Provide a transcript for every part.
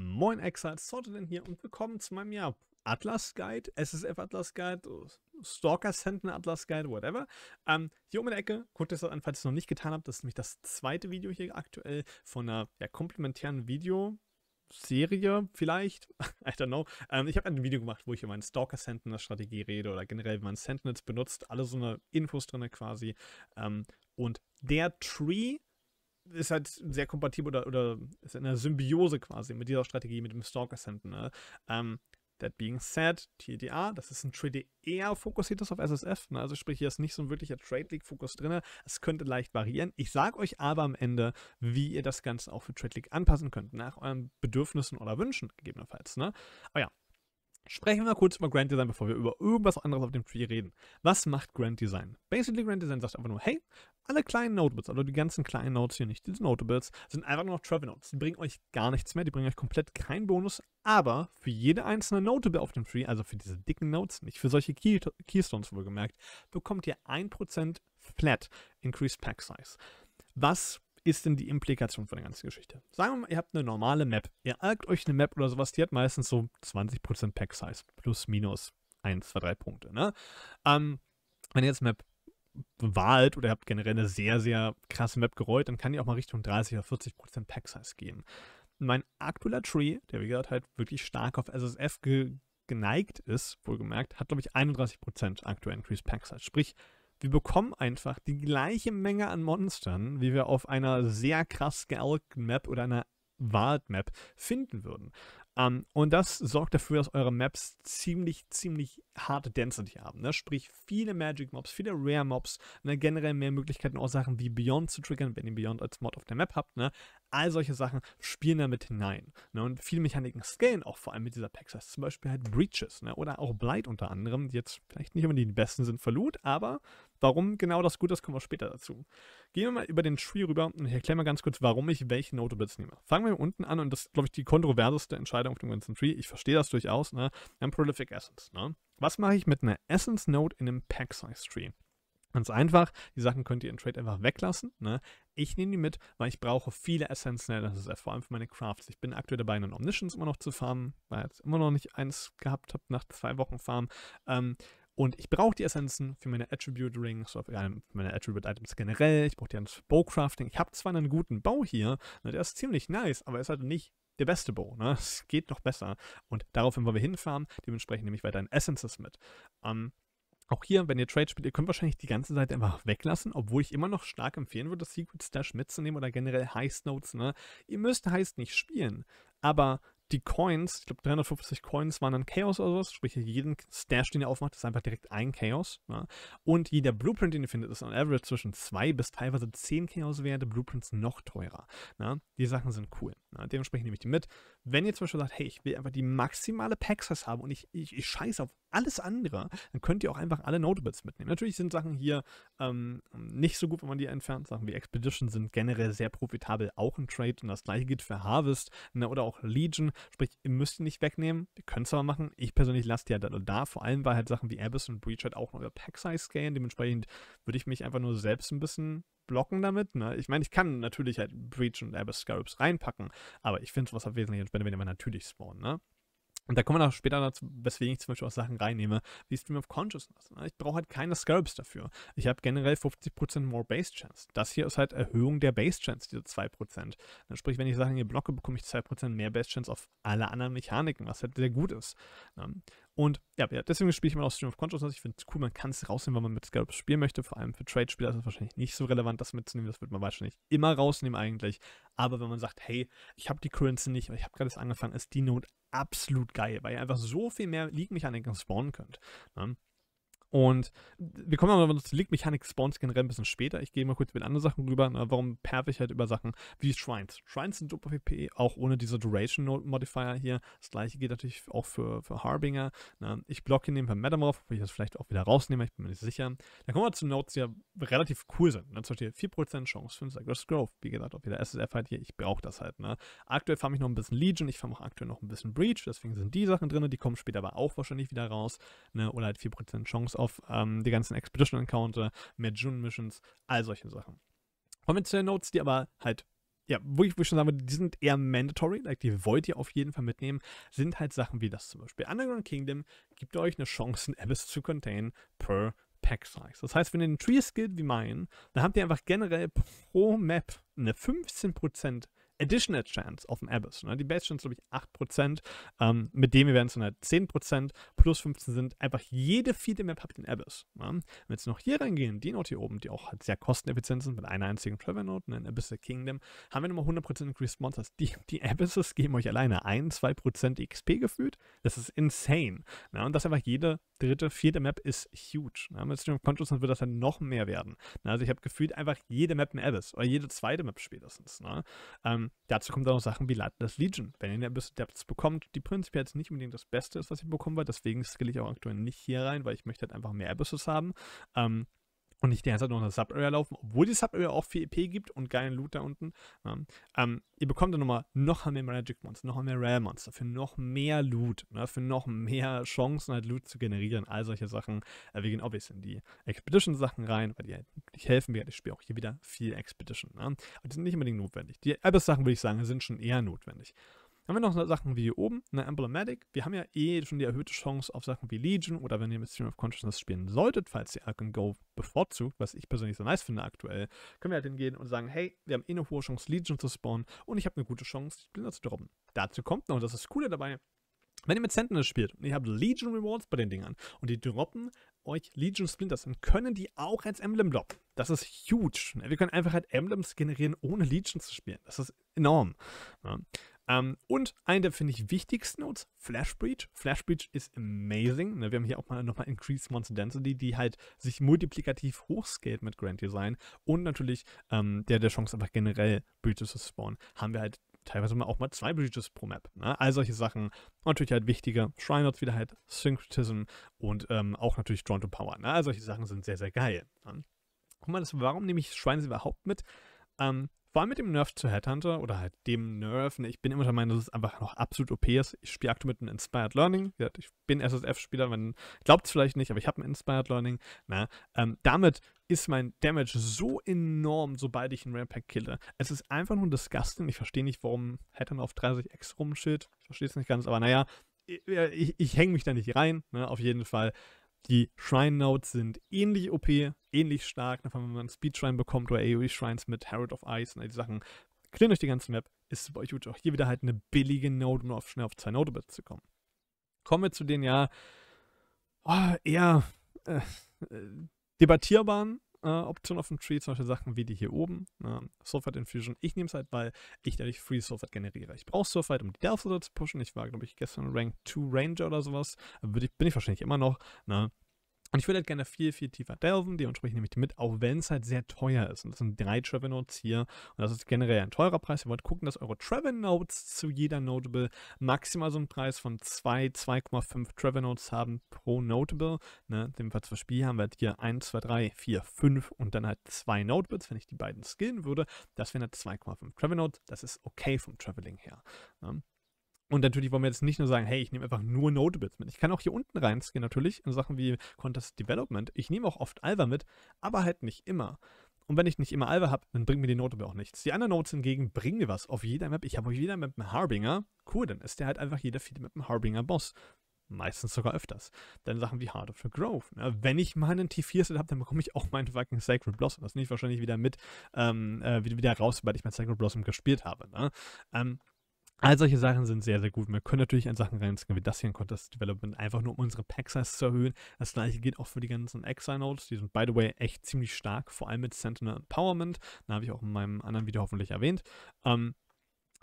Moin Exiles, Sorted hier und willkommen zu meinem ja, Atlas Guide, SSF Atlas Guide, Stalker Sentinel Atlas Guide, whatever. Ähm, hier um der Ecke, guckt das an, falls ihr es noch nicht getan habt, das ist nämlich das zweite Video hier aktuell von einer ja, komplementären Video. Serie vielleicht, I don't know. Ähm, ich habe ein Video gemacht, wo ich über meine Stalker Sentinel Strategie rede oder generell, wie man Sentinels benutzt, alle so eine Infos drin quasi. Ähm, und der Tree ist halt sehr kompatibel oder, oder ist in einer Symbiose quasi mit dieser Strategie, mit dem Stalker Ascendant. Ne? Ähm, that being said, TDA, das ist ein Trade, der eher fokussiert ist auf SSF. Ne? Also sprich, hier ist nicht so ein wirklicher Trade League Fokus drin. Es könnte leicht variieren. Ich sage euch aber am Ende, wie ihr das Ganze auch für Trade League anpassen könnt, nach euren Bedürfnissen oder Wünschen gegebenenfalls. Ne? Aber ah ja, Sprechen wir mal kurz über Grand Design, bevor wir über irgendwas anderes auf dem Tree reden. Was macht Grand Design? Basically, Grand Design sagt einfach nur, hey, alle kleinen Notebits, also die ganzen kleinen Notes hier nicht, diese Notebits sind einfach nur noch Travel Notes. Die bringen euch gar nichts mehr, die bringen euch komplett keinen Bonus, aber für jede einzelne Notebit auf dem Tree, also für diese dicken Notes, nicht für solche Key Keystones wohlgemerkt, bekommt ihr 1% Flat Increased Pack Size. Was ist denn die Implikation von der ganzen Geschichte? Sagen wir mal, ihr habt eine normale Map. Ihr erlgt euch eine Map oder sowas, die hat meistens so 20% Pack Size, plus minus 1, 2, 3 Punkte. Ne? Ähm, wenn ihr jetzt Map wahlt oder ihr habt generell eine sehr, sehr krasse Map gerollt, dann kann die auch mal Richtung 30 oder 40 Prozent Pack-Size gehen. Mein aktueller Tree, der wie gesagt halt wirklich stark auf SSF ge geneigt ist, wohlgemerkt, hat glaube ich 31 Prozent aktuell Increased Pack-Size. Sprich, wir bekommen einfach die gleiche Menge an Monstern, wie wir auf einer sehr krass gealgten Map oder einer Wild Map finden würden. Um, ähm, und das sorgt dafür, dass eure Maps ziemlich, ziemlich harte Density haben. Ne? Sprich, viele Magic Mobs, viele Rare Mobs, ne? generell mehr Möglichkeiten, auch Sachen wie Beyond zu triggern, wenn ihr Beyond als Mod auf der Map habt. Ne? All solche Sachen spielen damit hinein. Ne? Und viele Mechaniken scalen auch vor allem mit dieser Pack Zum Beispiel halt Breaches ne? oder auch Blight unter anderem, die jetzt vielleicht nicht immer die besten sind für Loot, aber Warum genau das gut ist, kommen wir später dazu. Gehen wir mal über den Tree rüber und ich erkläre mal ganz kurz, warum ich welche Notables nehme. Fangen wir unten an und das ist, glaube ich, die kontroverseste Entscheidung auf dem ganzen Tree. Ich verstehe das durchaus, ne? Ein Prolific Essence, ne? Was mache ich mit einer Essence Note in einem Pack Size Tree? Ganz einfach, die Sachen könnt ihr in Trade einfach weglassen. Ne? Ich nehme die mit, weil ich brauche viele Essenzen der SSF, vor allem für meine Crafts. Ich bin aktuell dabei, einen Omniscience immer noch zu farmen, weil ich jetzt immer noch nicht eins gehabt habe nach zwei Wochen Farm. Ähm, und ich brauche die Essenzen für meine Attribute Rings für meine Attribute Items generell. Ich brauche die ans Bowcrafting. Ich habe zwar einen guten Bow hier, ne, der ist ziemlich nice, aber er ist halt nicht der beste Bow. Ne? Es geht noch besser. Und daraufhin wollen wir hinfahren. Dementsprechend nehme ich weiter in Essences mit. Ähm, auch hier, wenn ihr Trade spielt, ihr könnt wahrscheinlich die ganze Seite einfach weglassen, obwohl ich immer noch stark empfehlen würde, Secret Stash mitzunehmen oder generell Heist Notes. Ne? Ihr müsst Heist nicht spielen, aber die Coins, ich glaube 350 Coins waren dann Chaos oder sowas, sprich jeden Stash, den ihr aufmacht, ist einfach direkt ein Chaos. Ja. Ne? Und jeder Blueprint, den ihr findet, ist on average zwischen 2 bis teilweise 10 Chaos-Werte, Blueprints noch teurer. Ja. Ne? Die Sachen sind cool. Ja. Ne? Dementsprechend nehme ich die mit. Wenn ihr zum Beispiel sagt, hey, ich will einfach die maximale Pack-Size haben und ich, ich, ich scheiße auf alles andere, dann könnt ihr auch einfach alle Notables mitnehmen. Natürlich sind Sachen hier ähm, nicht so gut, wenn man die entfernt. Sachen wie Expedition sind generell sehr profitabel, auch ein Trade. Und das gleiche gilt für Harvest ne, oder auch Legion. Sprich, ihr müsst die nicht wegnehmen. Ihr könnt es aber machen. Ich persönlich lasse die ja halt da, vor allem weil halt Sachen wie Abyss und Breach halt auch noch über Pack-Size scalen. Dementsprechend würde ich mich einfach nur selbst ein bisschen blocken damit. Ne? Ich meine, ich kann natürlich halt Breach und Abyss Scarabs reinpacken, aber ich finde es was wesentlich entspannter, wenn ihr mal natürlich spawnen. Ne? Und da kommen wir auch später dazu, weswegen ich zum Beispiel auch Sachen reinnehme, wie Stream of Consciousness. Ne? Ich brauche halt keine Scarabs dafür. Ich habe generell 50% more Base Chance. Das hier ist halt Erhöhung der Base Chance, diese 2%. Ne? sprich, wenn ich Sachen hier blocke, bekomme ich 2% mehr Base Chance auf alle anderen Mechaniken, was halt sehr gut ist. Ne? Und ja, deswegen spiele ich immer noch Stream of Consciousness. Ich finde es cool, man kann es rausnehmen, wenn man mit Scalps spielen möchte. Vor allem für Trade-Spieler ist es wahrscheinlich nicht so relevant, das mitzunehmen. Das wird man wahrscheinlich immer rausnehmen eigentlich. Aber wenn man sagt, hey, ich habe die Currency nicht, aber ich habe gerade erst angefangen, ist die Note absolut geil, weil ihr einfach so viel mehr League-Mechaniken spawnen könnt. Ne? Und wir kommen aber noch zur League-Mechanik Spawns generell ein bisschen später. Ich gehe mal kurz mit anderen Sachen rüber. Na, ne? warum perfe ich halt über Sachen wie Shrines? Shrines sind super PP, e, auch ohne diese Duration Modifier hier. Das gleiche geht natürlich auch für, für Harbinger. Na, ne? ich blocke in dem Metamorph, wo ich das vielleicht auch wieder rausnehme, ich bin mir nicht sicher. Dann kommen wir zu Notes, die ja relativ cool sind. Ne? Zum Beispiel 4% Chance für einen Cyclops Grove. Wie gesagt, auch wieder SSF halt hier, ich brauche das halt. Ne? Aktuell fahre ich noch ein bisschen Legion, ich fahre auch aktuell noch ein bisschen Breach, deswegen sind die Sachen drin, die kommen später aber auch wahrscheinlich wieder raus. Ne? Oder halt 4% Chance auf ähm, die ganzen Expedition Encounter, mehr June Missions, all solche Sachen. Kommen wir zu den Notes, die aber halt ja, wo ich, wo ich schon sage, die sind eher mandatory, like die wollt ihr auf jeden Fall mitnehmen, sind halt Sachen wie das zum Beispiel. Underground Kingdom gibt euch eine Chance, ein Abyss zu contain per Pack Size. Das heißt, wenn ihr einen Tree Skill wie meinen, dann habt ihr einfach generell pro Map eine 15% Additional Chance auf dem Abyss. Ne? Die Base Chance, glaube ich, 8%. Ähm, mit dem Event sind halt 10%. Plus 15 sind einfach jede vierte Map habt den Abyss. Ne? Wenn wir jetzt noch hier reingehen, die Note hier oben, die auch halt sehr kosteneffizient sind, mit einer einzigen Travel Note, ne, in Abyss the Kingdom, haben wir nochmal 100% Increased Monsters. Die, die Abysses geben euch alleine 1, 2% XP gefühlt. Das ist insane. Ne? Und das einfach jede dritte, vierte Map ist huge. Ne? Mit Stream of Consciousness wird das dann noch mehr werden. Ne? Also ich habe gefühlt einfach jede Map ein Abyss oder jede zweite Map spätestens. Ne? Ähm, dazu kommt auch noch Sachen wie Lightness Legion. Wenn ihr eine Abyss Depths bekommt, die prinzipiell jetzt nicht unbedingt das Beste ist, was ihr bekommen wollt, deswegen skill ich auch aktuell nicht hier rein, weil ich möchte halt einfach mehr Abysses haben. Ähm, und nicht die ganze Zeit nur in der Sub-Area laufen, obwohl die Sub-Area auch viel EP gibt und geilen Loot da unten. Ja. Ähm, ihr bekommt dann nochmal noch mehr Magic Monster, noch mehr Rare Monster, für noch mehr Loot, ne, für noch mehr Chancen halt Loot zu generieren, all solche Sachen. Äh, wir gehen obviously in die Expedition-Sachen rein, weil die, die halt helfen werden. ich spiele auch hier wieder viel Expedition. Ne? Aber die sind nicht unbedingt notwendig. Die albus sachen würde ich sagen, sind schon eher notwendig haben wir noch Sachen wie hier oben, eine Emblematic. Wir haben ja eh schon die erhöhte Chance auf Sachen wie Legion oder wenn ihr mit Stream of Consciousness spielen solltet, falls ihr Ark Go bevorzugt, was ich persönlich so nice finde aktuell, können wir halt hingehen und sagen, hey, wir haben eh eine hohe Chance, Legion zu spawnen und ich habe eine gute Chance, die Splinter zu droppen. Dazu kommt noch, und das ist das Coole dabei, wenn ihr mit Sentinel spielt und ihr habt Legion Rewards bei den Dingern und die droppen euch Legion Splinters, dann können die auch als Emblem droppen. Das ist huge. Ne? Wir können einfach halt Emblems generieren, ohne Legion zu spielen. Das ist enorm. Ne? Ähm, und einen der, finde ich, wichtigsten Nodes, Flash Breach. Flash Breach ist amazing. Ne? Wir haben hier auch mal nochmal Increased Monster Density, die halt sich multiplikativ hochscaled mit Grand Design und natürlich ähm, der, der Chance einfach generell Breaches zu spawnen, haben wir halt teilweise mal auch mal zwei Breaches pro Map. Ne? All solche Sachen. Und natürlich halt wichtige Shrine Nodes wieder halt Syncretism und ähm, auch natürlich Drawn to Power. Ne? All solche Sachen sind sehr, sehr geil. Ne? Guck mal, das, warum nehme ich Shrines überhaupt mit? Ähm, vor allem mit dem Nerf zu Headhunter oder halt dem Nerf. Ne, ich bin immer der Meinung, dass es einfach noch absolut OP ist. Ich spiele aktuell mit einem Inspired Learning. Ich bin SSF-Spieler, man glaubt es vielleicht nicht, aber ich habe ein Inspired Learning. Na, ne. ähm, damit ist mein Damage so enorm, sobald ich einen Rampack kille. Es ist einfach nur disgusting. Ich verstehe nicht, warum Headhunter auf 30x rumschild. Ich verstehe es nicht ganz, aber naja, ich, ich, ich hänge mich da nicht rein. Ne, auf jeden Fall. Die Shrine Notes sind ähnlich OP, ähnlich stark, ne, wenn man Speed Shrine bekommt oder AoE Shrines mit Herald of Ice und all die Sachen. Clean euch die ganze Map, ist bei euch gut. Auch hier wieder halt eine billige Node, um auf, schnell auf zwei Nodebits zu kommen. Kommen wir zu den ja oh, eher äh, äh debattierbaren äh, Optionen auf dem Tree, zum Beispiel Sachen wie die hier oben, äh, ne, Sulfite Infusion. Ich nehme es halt, weil ich dadurch Free Sulfide generiere. Ich brauche Sulfide, um die Delph zu pushen. Ich war, glaube ich, gestern Rank 2 Ranger oder sowas. Bin ich, bin ich wahrscheinlich immer noch. Ne? Und ich würde halt gerne viel, viel tiefer delven, dementsprechend nehme ich die mit, auch wenn es halt sehr teuer ist. Und das sind drei Travel Notes hier. Und das ist generell ein teurer Preis. Ihr wollt gucken, dass eure Travel Notes zu jeder Notable maximal so einen Preis von 2, 2,5 Travel Notes haben pro Notable. Ne? Fall zum Spiel haben wir halt hier 1, 2, 3, 4, 5 und dann halt zwei Notables, wenn ich die beiden skillen würde. Das wären halt 2,5 Travel Notes. Das ist okay vom Traveling her. Ne? Und natürlich wollen wir jetzt nicht nur sagen, hey, ich nehme einfach nur Notables mit. Ich kann auch hier unten reinziehen natürlich in Sachen wie Contest Development. Ich nehme auch oft Alva mit, aber halt nicht immer. Und wenn ich nicht immer Alva habe, dann bringt mir die Notable auch nichts. Die anderen Notes hingegen bringen mir was auf jeder Map. Ich habe auf jeder Map einen Harbinger. Cool, dann ist der halt einfach jeder Feed mit einem Harbinger-Boss. Meistens sogar öfters. Dann Sachen wie Heart of the Grove. Na, ne? wenn ich mal einen T4-Set habe, dann bekomme ich auch meinen fucking Sacred Blossom. Das nehme ich wahrscheinlich wieder mit, ähm, äh, wieder raus, sobald ich mein Sacred Blossom gespielt habe. Ne? Ähm, All solche Sachen sind sehr, sehr gut. Wir können natürlich an Sachen reinziehen, wie das hier in Contest Development, einfach nur um unsere Pack-Size zu erhöhen. Das gleiche gilt auch für die ganzen Exile-Nodes. Die sind, by the way, echt ziemlich stark, vor allem mit Sentinel Empowerment. Da habe ich auch in meinem anderen Video hoffentlich erwähnt. Ähm,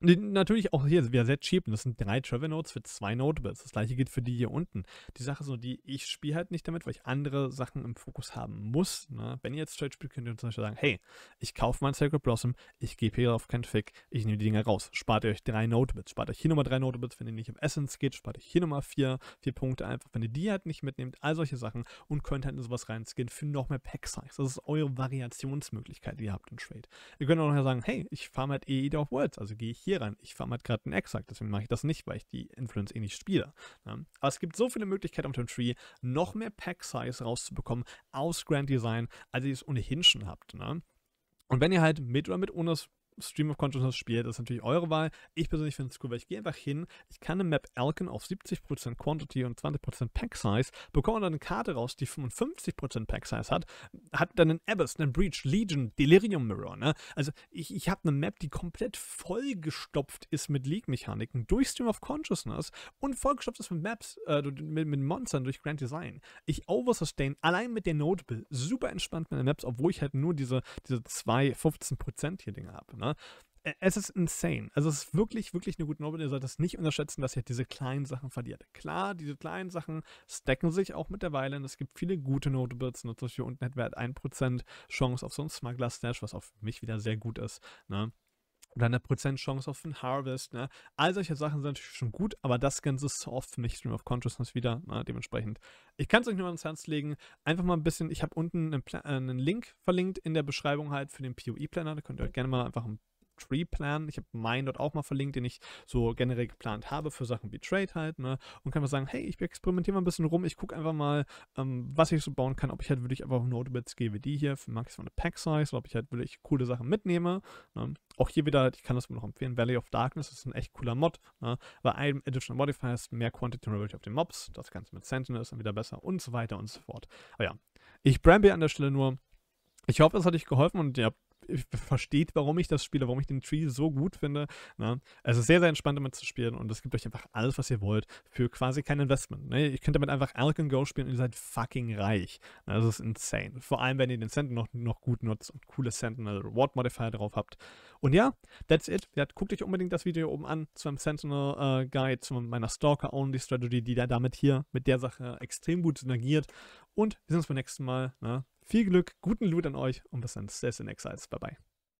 Ne, natürlich auch hier wieder sehr cheap. das sind drei Travel Notes für zwei Notables. Das gleiche gilt für die hier unten. Die Sache ist nur, die ich spiele halt nicht damit, weil ich andere Sachen im Fokus haben muss. Ne? Wenn ihr jetzt Trade spielt, könnt ihr zum Beispiel sagen, hey, ich kaufe mein Sacred Blossom, ich gebe hier auf keinen Fick, ich nehme die Dinger raus. Spart ihr euch drei Notables. Spart euch hier nochmal drei Notables, wenn ihr nicht im Essence geht. Spart euch hier nochmal vier, vier Punkte einfach, wenn ihr die halt nicht mitnehmt. All solche Sachen. Und könnt halt in sowas reinskinnen für noch mehr Pack Size. Das ist eure Variationsmöglichkeit, die ihr habt im Trade. Ihr könnt auch nachher sagen, hey, ich fahre halt eh auf Worlds. Also gehe ich hier rein. Ich farm halt gerade einen Exakt, deswegen mache ich das nicht, weil ich die Influence eh nicht spiele. Ne? Aber es gibt so viele Möglichkeiten auf dem Tree, noch mehr Pack-Size rauszubekommen aus Grand Design, als ihr es ohnehin schon habt. Ne? Und wenn ihr halt mit oder mit ohne das Stream of Consciousness spielt, ist natürlich eure Wahl. Ich persönlich finde es cool, weil ich gehe einfach hin, ich kann eine Map Alken auf 70% Quantity und 20% Pack Size, bekomme dann eine Karte raus, die 55% Pack Size hat, hat dann einen Abyss, einen Breach, Legion, Delirium Mirror. Ne? Also ich, ich habe eine Map, die komplett vollgestopft ist mit League-Mechaniken durch Stream of Consciousness und vollgestopft ist mit Maps, äh, mit, mit Monstern durch Grand Design. Ich oversustain allein mit der Notable, super entspannt mit den Maps, obwohl ich halt nur diese, diese zwei 15% hier Dinge habe. Ne? Ne? Es ist insane. Also es ist wirklich, wirklich eine gute Note. Ihr solltet es nicht unterschätzen, dass ihr diese kleinen Sachen verliert. Klar, diese kleinen Sachen stacken sich auch mittlerweile und es gibt viele gute Notebits. Natürlich hier unten hat Wert 1% Chance auf so einen Smuggler-Stash, was auf mich wieder sehr gut ist. Ne? oder eine Prozentchance auf ein Harvest. Ne? All solche Sachen sind natürlich schon gut, aber das Ganze ist so oft für mich Stream of Consciousness wieder. Na, ne, dementsprechend, ich kann es euch nur ans Herz legen. Einfach mal ein bisschen, ich habe unten einen, äh, einen, Link verlinkt in der Beschreibung halt für den POE-Planner. Da könnt ihr euch gerne mal einfach ein Tree-Plan. Ich habe meinen dort auch mal verlinkt, den ich so generell geplant habe für Sachen wie Trade halt, ne? Und kann man sagen, hey, ich experimentiere mal ein bisschen rum, ich gucke einfach mal, ähm, was ich so bauen kann, ob ich halt wirklich einfach Notebits gehe wie die hier, für maximale Pack-Size, oder ob ich halt wirklich coole Sachen mitnehme. Ne? Auch hier wieder, ich kann das noch empfehlen, Valley of Darkness ist ein echt cooler Mod, ne? Bei einem Additional Modifier ist mehr Quantity und Rarity auf den Mobs, das Ganze mit Sentinel ist dann wieder besser und so weiter und so fort. Aber ja, ich bramble an der Stelle nur, ich hoffe, es hat euch geholfen und ihr habt versteht, warum ich das spiele, warum ich den Tree so gut finde. Ne? Also sehr, sehr entspannt damit zu spielen und es gibt euch einfach alles, was ihr wollt, für quasi kein Investment. Ne? Ihr könnt damit einfach Alk Go spielen und ihr seid fucking reich. Ne, das ist insane. Vor allem, wenn ihr den Sentinel noch, noch gut nutzt und coole Sentinel Reward Modifier drauf habt. Und ja, that's it. Ja, guckt euch unbedingt das Video oben an zu zum Sentinel äh, Guide, zu meiner Stalker-Only Strategy, die da damit hier mit der Sache extrem gut synergiert. Und wir sehen uns beim nächsten Mal. Ne? Viel Glück, guten Loot an euch und bis dann. Stays in Exiles. Bye bye.